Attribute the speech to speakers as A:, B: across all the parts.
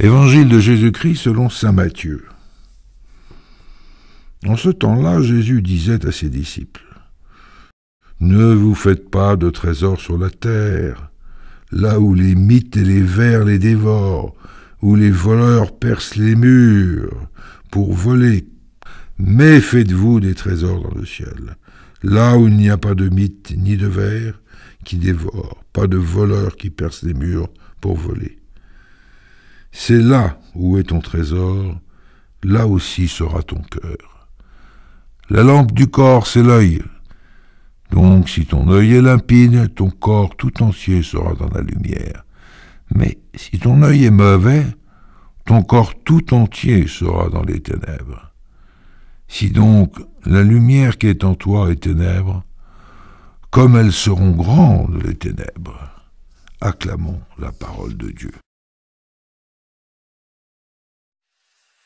A: Évangile de Jésus-Christ selon Saint Matthieu. En ce temps-là, Jésus disait à ses disciples, Ne vous faites pas de trésors sur la terre, là où les mythes et les vers les dévorent, où les voleurs percent les murs pour voler, mais faites-vous des trésors dans le ciel, là où il n'y a pas de mythes ni de vers qui dévorent, pas de voleurs qui percent les murs pour voler. C'est là où est ton trésor, là aussi sera ton cœur. La lampe du corps, c'est l'œil. Donc si ton œil est limpide, ton corps tout entier sera dans la lumière. Mais si ton œil est mauvais, ton corps tout entier sera dans les ténèbres. Si donc la lumière qui est en toi est ténèbres, comme elles seront grandes les ténèbres, acclamons la
B: parole de Dieu.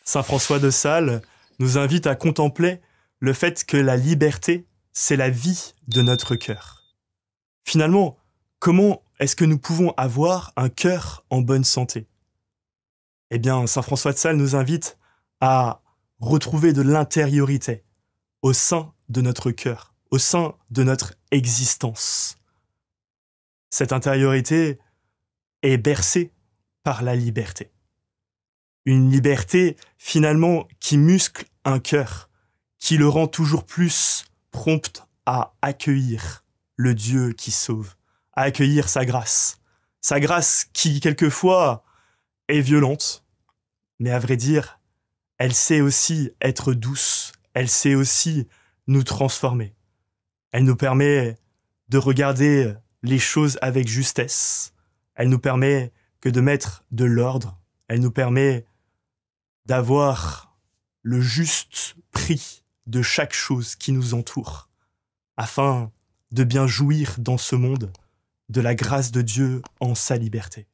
B: Saint François de Sales nous invite à contempler le fait que la liberté, c'est la vie de notre cœur. Finalement, comment est-ce que nous pouvons avoir un cœur en bonne santé Eh bien, Saint François de Sales nous invite à retrouver de l'intériorité au sein de notre cœur, au sein de notre existence. Cette intériorité est bercée par la liberté une liberté finalement qui muscle un cœur, qui le rend toujours plus prompt à accueillir le Dieu qui sauve, à accueillir sa grâce. Sa grâce qui, quelquefois, est violente, mais à vrai dire, elle sait aussi être douce, elle sait aussi nous transformer. Elle nous permet de regarder les choses avec justesse, elle nous permet que de mettre de l'ordre, elle nous permet d'avoir le juste prix de chaque chose qui nous entoure, afin de bien jouir dans ce monde de la grâce de Dieu en sa liberté.